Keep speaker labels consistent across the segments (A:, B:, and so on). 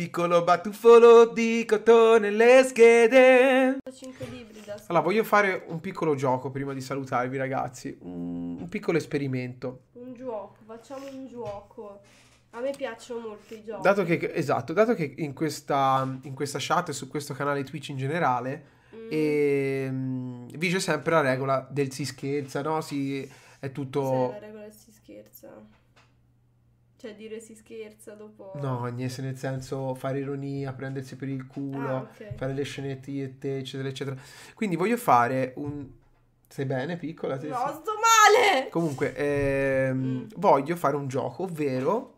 A: Piccolo batuffolo di cotone le schede. 5 libri da Allora, voglio fare un piccolo gioco prima di salutarvi, ragazzi. Un, un piccolo esperimento.
B: Un gioco, facciamo un gioco. A me piacciono molto i giochi. Dato
A: che, esatto, dato che in questa, in questa chat e su questo canale Twitch in generale mm. e, um, vige sempre la regola del si scherza, no? Si, è tutto... Sì,
B: la regola del si scherza. Cioè dire si scherza dopo...
A: No, niente, nel senso fare ironia, prendersi per il culo, ah, okay. fare le scenette, eccetera, eccetera. Quindi voglio fare un... Sei bene, piccola? no, sei... sto male! Comunque, ehm, mm. voglio fare un gioco, ovvero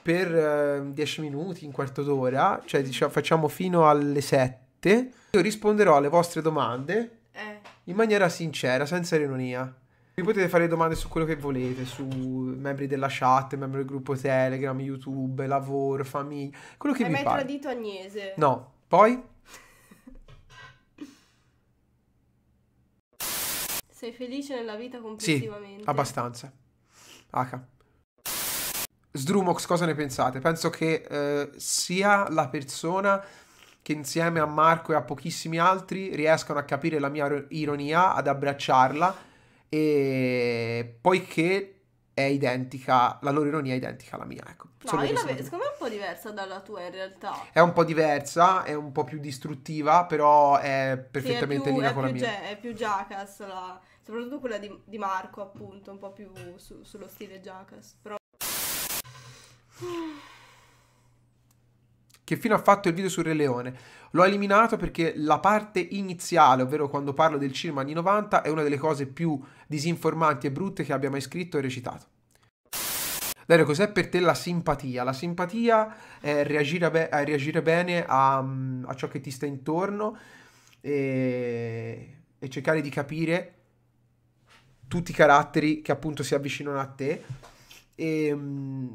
A: per 10 eh, minuti, un quarto d'ora, cioè diciamo, facciamo fino alle 7, io risponderò alle vostre domande eh. in maniera sincera, senza ironia. Vi potete fare domande su quello che volete, su membri della chat, membri del gruppo Telegram, YouTube, lavoro, famiglia, quello che Hai vi pare. Hai mai tradito Agnese? No. Poi?
B: Sei felice nella vita complessivamente? Sì, abbastanza.
A: Aka. Sdrumox, cosa ne pensate? Penso che eh, sia la persona che insieme a Marco e a pochissimi altri riescano a capire la mia ironia, ad abbracciarla e poiché è identica, la loro ironia è identica alla mia, ecco. No, Solo io la vedo, secondo
B: me è un po' diversa dalla tua in realtà.
A: È un po' diversa, è un po' più distruttiva, però è perfettamente sì, in linea con la mia. Ge-
B: è più Jackass, la... soprattutto quella di, di, Marco appunto, un po' più su, sullo stile Jackass, però
A: che fino a fatto il video sul Re Leone. L'ho eliminato perché la parte iniziale, ovvero quando parlo del cinema anni 90, è una delle cose più disinformanti e brutte che abbia mai scritto e recitato. Dario, cos'è per te la simpatia? La simpatia è reagire, be- è reagire bene a, mm, a, ciò che ti sta intorno e, e cercare di capire tutti i caratteri che appunto si avvicinano a te e, mm,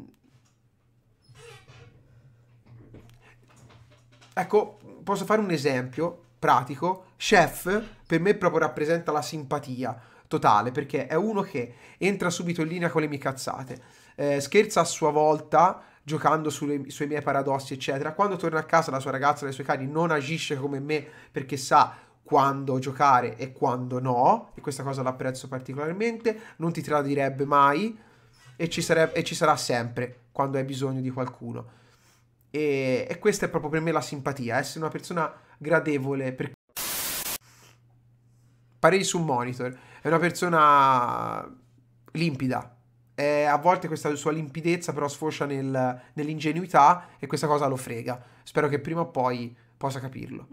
A: Ecco, posso fare un esempio pratico. Chef per me proprio rappresenta la simpatia totale, perché è uno che entra subito in linea con le mie cazzate, eh, scherza a sua volta giocando sulle, sui miei paradossi, eccetera. Quando torna a casa la sua ragazza e le sue cani non agisce come me perché sa quando giocare e quando no, e questa cosa l'apprezzo particolarmente, non ti tradirebbe mai e ci, sarebbe, e ci sarà sempre quando hai bisogno di qualcuno. E, e, questa è proprio per me la simpatia, essere una persona gradevole. Per... Pareri su un monitor, è una persona limpida. E a volte questa sua limpidezza però sfocia nel, nell'ingenuità e questa cosa lo frega. Spero che prima o poi possa capirlo.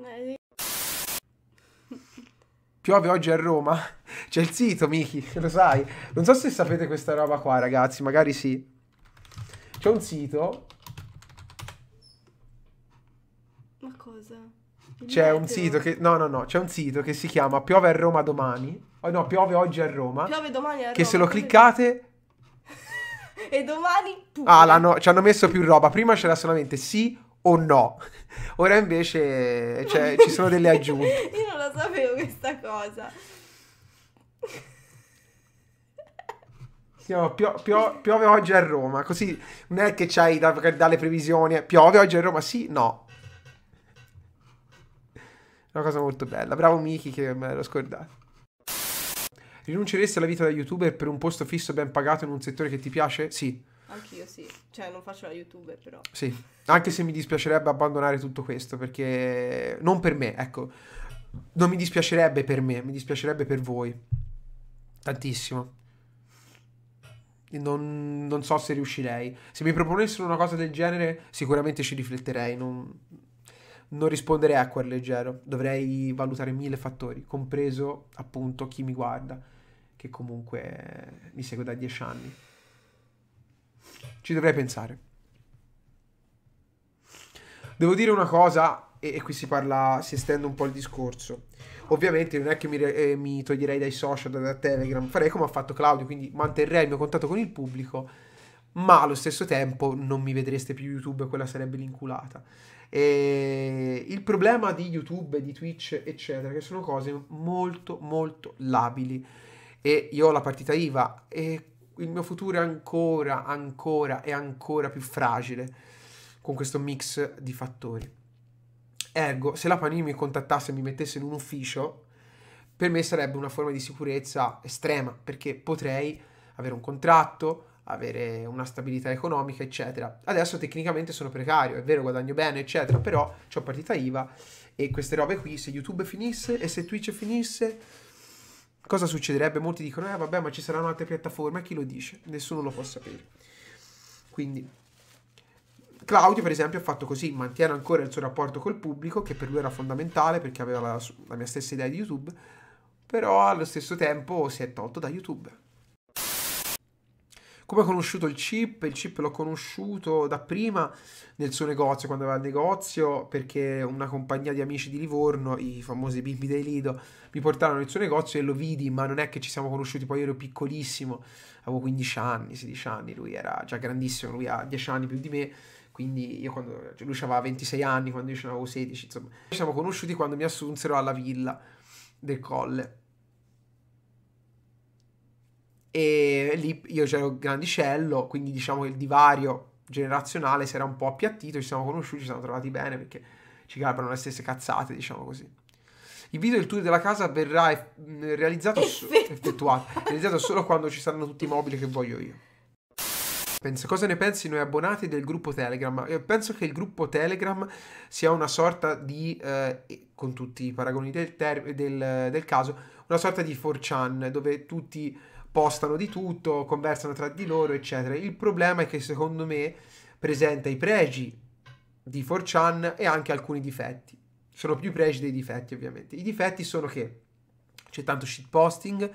A: Piove oggi a Roma? C'è il sito, Miki, lo sai. Non so se sapete questa roba qua, ragazzi, magari sì. C'è un sito
B: cosa? c'è un sito che
A: no, no, no, c'è un sito che si chiama Piove a Roma domani. Oh, no, piove oggi a Roma. Piove
B: domani a Roma. Che se lo
A: cliccate
B: e domani pure. Ah,
A: ci hanno messo più roba. Prima c'era solamente sì o no. Ora invece cioè, ci sono delle aggiunte.
B: Io non la sapevo questa cosa.
A: No, pio- pio- piove oggi a Roma, così non è che c'hai da- dalle previsioni, eh, piove oggi a Roma, sì, no, una cosa molto bella. Bravo Miki che me l'ho scordato. Rinunceresti alla vita da youtuber per un posto fisso ben pagato in un settore che ti piace? Sì.
B: Anch'io sì, cioè non faccio la youtuber però. Sì,
A: anche se mi dispiacerebbe abbandonare tutto questo perché non per me, ecco. Non mi dispiacerebbe per me, mi dispiacerebbe per voi. Tantissimo. Non, non so se riuscirei. Se mi proponessero una cosa del genere, sicuramente ci rifletterei. Non, non risponderei a cuor leggero, dovrei valutare mille fattori, compreso appunto chi mi guarda, che comunque eh, mi segue da dieci anni. Ci dovrei pensare. Devo dire una cosa, e, qui si parla, si estende un po' il discorso. Ovviamente non è che mi, eh, mi toglierei dai social, da Telegram, farei come ha fatto Claudio, quindi manterrei il mio contatto con il pubblico, ma allo stesso tempo non mi vedreste più YouTube, quella sarebbe l'inculata. E il problema di YouTube, di Twitch, eccetera, che sono cose molto, molto labili. E io ho la partita IVA e il mio futuro è ancora, ancora e ancora più fragile con questo mix di fattori. Ergo, se la Panini mi contattasse e mi mettesse in un ufficio, per me sarebbe una forma di sicurezza estrema, perché potrei avere un contratto, avere una stabilità economica, eccetera. Adesso tecnicamente sono precario, è vero, guadagno bene, eccetera, però ho partita IVA e queste robe qui, se YouTube finisse e se Twitch finisse, cosa succederebbe? Molti dicono, eh vabbè, ma ci saranno altre piattaforme, chi lo dice? Nessuno lo può sapere. Quindi, Claudio, per esempio, ha fatto così, mantiene ancora il suo rapporto col pubblico, che per lui era fondamentale perché aveva la, la mia stessa idea di YouTube, però allo stesso tempo si è tolto da YouTube come ho conosciuto il chip, il chip l'ho conosciuto dapprima nel suo negozio, quando aveva il negozio, perché una compagnia di amici di Livorno, i famosi bimbi dei Lido, mi portarono nel suo negozio e lo vidi, ma non è che ci siamo conosciuti, poi io ero piccolissimo, avevo 15 anni, 16 anni, lui era già grandissimo, lui ha 10 anni più di me, quindi io quando, cioè lui aveva 26 anni, quando io ce ne avevo 16, insomma, ci siamo conosciuti quando mi assunsero alla villa del Colle e lì io c'ero grandicello, quindi diciamo che il divario generazionale si era un po' appiattito, ci siamo conosciuti, ci siamo trovati bene perché ci capano le stesse cazzate, diciamo così. Il video del tour della casa verrà realizzato, effettuato, realizzato solo quando ci saranno tutti i mobili che voglio io. Penso, cosa ne pensi noi abbonati del gruppo Telegram? Io penso che il gruppo Telegram sia una sorta di, eh, con tutti i paragoni del, ter- del, del caso, una sorta di 4chan dove tutti postano di tutto, conversano tra di loro, eccetera. Il problema è che secondo me presenta i pregi di 4chan e anche alcuni difetti. Sono più pregi dei difetti, ovviamente. I difetti sono che c'è tanto shitposting,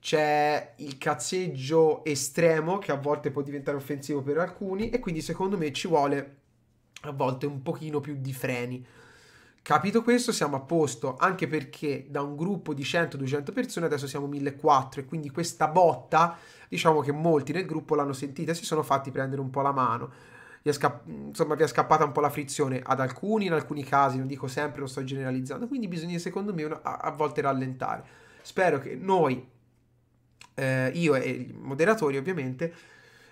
A: c'è il cazzeggio estremo che a volte può diventare offensivo per alcuni e quindi secondo me ci vuole a volte un pochino più di freni Capito questo, siamo a posto, anche perché da un gruppo di 100-200 persone adesso siamo 1400 e quindi questa botta, diciamo che molti nel gruppo l'hanno sentita e si sono fatti prendere un po' la mano. insomma, vi è scappata un po' la frizione ad alcuni, in alcuni casi, non dico sempre, lo sto generalizzando, quindi bisogna secondo me una, a, a volte rallentare. Spero che noi, eh, io e i moderatori ovviamente,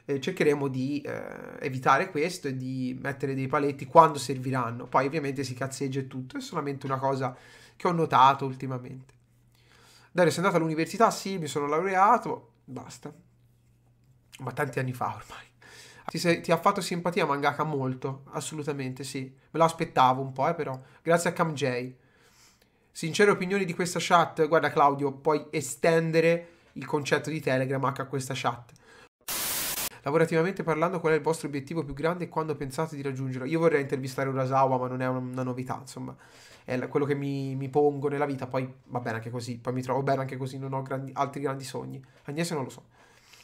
A: eh, cercheremo di eh, evitare questo e di mettere dei paletti quando serviranno. Poi ovviamente si cazzeggia tutto, è solamente una cosa che ho notato ultimamente. Dario, sei andato all'università? Sì, mi sono laureato, basta. Ma tanti anni fa ormai. Ti, sei, ti ha fatto simpatia Mangaka molto, assolutamente sì. Me lo aspettavo un po', eh, però. Grazie a CamJ. Sincere opinioni di questa chat, guarda Claudio, puoi estendere il concetto di Telegram anche a questa chat lavorativamente parlando qual è il vostro obiettivo più grande e quando pensate di raggiungerlo? Io vorrei intervistare Urasawa, ma non è una novità, insomma, è quello che mi, mi pongo nella vita, poi va bene anche così, poi mi trovo bene anche così, non ho grandi, altri grandi sogni. Agnese non lo so.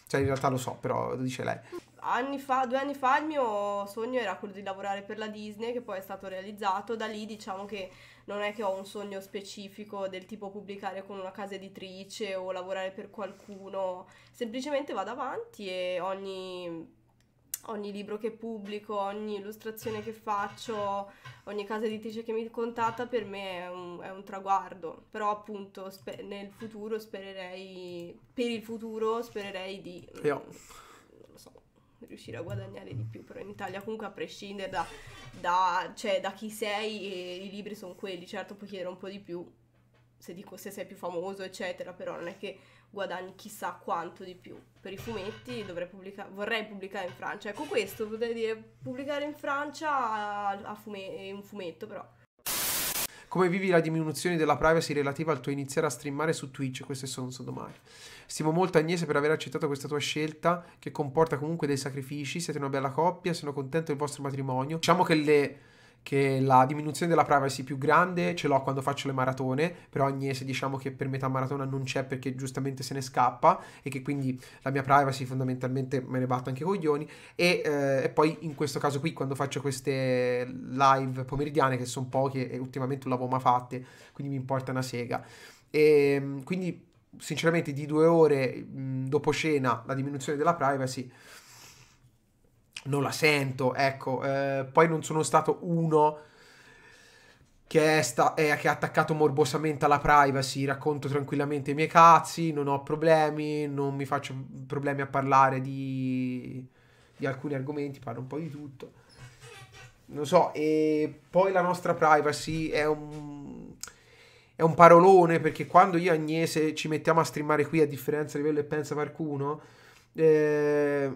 A: Cioè in realtà lo so, però lo dice lei.
B: Anni fa, due anni fa il mio sogno era quello di lavorare per la Disney, che poi è stato realizzato. Da lì diciamo che non è che ho un sogno specifico del tipo pubblicare con una casa editrice o lavorare per qualcuno. Semplicemente vado avanti e ogni ogni libro che pubblico, ogni illustrazione che faccio, ogni casa editrice che mi contatta per me è un, è un traguardo, però appunto sper- nel futuro spererei, per il futuro spererei di... Yeah. Mm, so, riuscire a guadagnare di più però in Italia comunque a prescindere da, da, cioè, da chi sei i libri sono quelli certo puoi chiedere un po' di più se, dico, se sei più famoso eccetera però non è che guadagni chissà quanto di più. Per i fumetti pubblica- vorrei pubblicare in Francia. Ecco questo, potrei dire pubblicare in Francia a, fume- eh, un fumetto però.
A: Come vivi la diminuzione della privacy relativa al tuo iniziare a streamare su Twitch? Queste sono, solo so domani. Stimo molto Agnese per aver accettato questa tua scelta, che comporta comunque dei sacrifici. Siete una bella coppia, sono contento del vostro matrimonio. Diciamo che le che la diminuzione della privacy più grande ce l'ho quando faccio le maratone, però Agnese diciamo che per metà maratona non c'è perché giustamente se ne scappa e che quindi la mia privacy fondamentalmente me ne batto anche coglioni e, eh, e poi in questo caso qui quando faccio queste live pomeridiane che sono poche e ultimamente non l'avevo mai fatte, quindi mi importa una sega. E ehm, quindi sinceramente di due ore mh, mhmm, dopo cena la diminuzione della privacy non la sento, ecco. Eh, poi non sono stato uno che, è sta- eh, che è attaccato morbosamente alla privacy, racconto tranquillamente i miei cazzi, non ho problemi, non mi faccio problemi a parlare di, di alcuni argomenti, parlo un po' di tutto. Non so, e poi la nostra privacy è un, è un parolone perché quando io e Agnese ci mettiamo a streamare qui a differenza di quello che pensa qualcuno... Eh,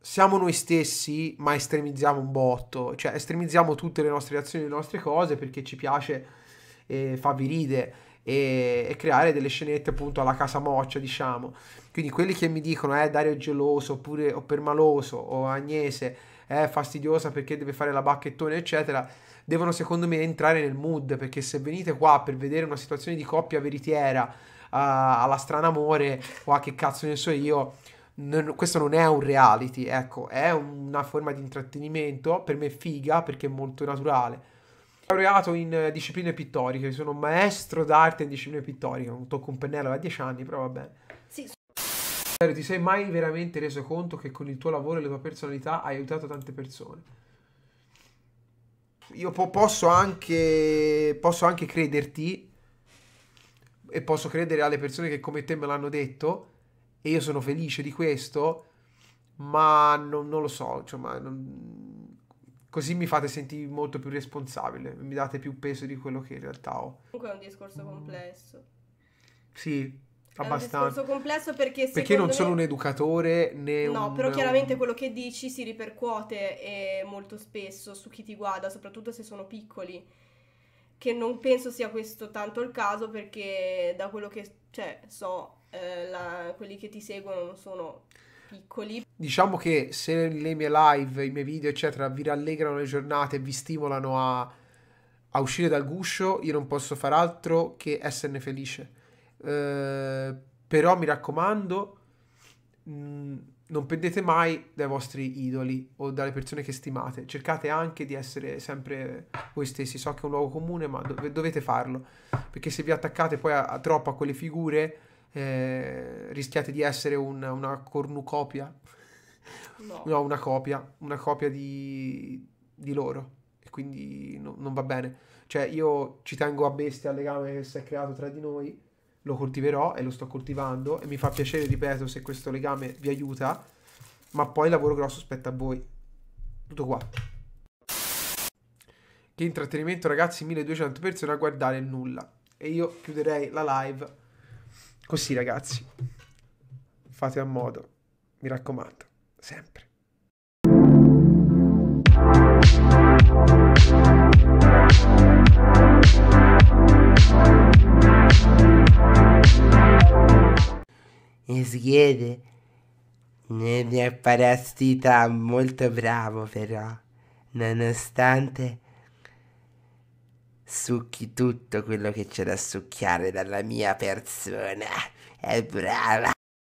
A: siamo noi stessi, ma estremizziamo un botto, cioè estremizziamo tutte le nostre reazioni, le nostre cose perché ci piace eh, farvi ride e, e, creare delle scenette appunto alla casa moccia, diciamo. Quindi quelli che mi dicono eh Dario è geloso oppure o permaloso o Agnese è fastidiosa perché deve fare la bacchettone, eccetera, devono secondo me entrare nel mood perché se venite qua per vedere una situazione di coppia veritiera uh, alla strana amore o a che cazzo ne so io non, questo non è un reality, ecco, è una forma di intrattenimento, per me figa perché è molto naturale. Laureato in eh, discipline pittoriche, sono maestro d'arte in discipline pittoriche, non tocco un pennello da dieci anni, però va bene. Sì. Ti sei mai veramente reso conto che con il tuo lavoro e la tua personalità hai aiutato tante persone? Io po- posso, anche, posso anche crederti e posso credere alle persone che come te me l'hanno detto, e io sono felice di questo, ma non, non lo so, cioè, non... così mi fate sentire molto più responsabile, mi date più peso di quello che in realtà ho.
B: Comunque è un discorso complesso.
A: Sì, abbastanza. È un discorso
B: complesso perché Perché non me... sono un
A: educatore né no, un... però chiaramente
B: quello che dici si ripercuote eh, molto spesso su chi ti guarda, soprattutto se sono piccoli che non penso sia questo tanto il caso perché da quello che cioè, so eh, la, quelli che ti seguono non sono piccoli. Diciamo
A: che se le mie live, i miei video, eccetera, vi rallegrano le giornate, vi stimolano a, a uscire dal guscio, io non posso far altro che esserne felice. Eh, però mi raccomando, mm, non pendete mai dai vostri idoli o dalle persone che stimate. Cercate anche di essere sempre voi stessi. So che è un luogo comune, ma dovete farlo. Perché se vi attaccate poi a, a troppo a quelle figure eh, rischiate di essere una, una cornucopia, no. no. una copia, una copia di, di loro e quindi no, non va bene. Cioè io ci tengo a bestia al legame che si è creato tra di noi, lo coltiverò e lo sto coltivando e mi fa piacere, ripeto, se questo legame vi aiuta, ma poi il lavoro grosso spetta a voi. Tutto qua. Che intrattenimento ragazzi, 1200 persone a guardare nulla. E io chiuderei la live Così ragazzi, fate a modo, mi raccomando, sempre. E si ne è parassita molto bravo però, nonostante succhi tutto quello che c'è da succhiare dalla mia persona. È brava.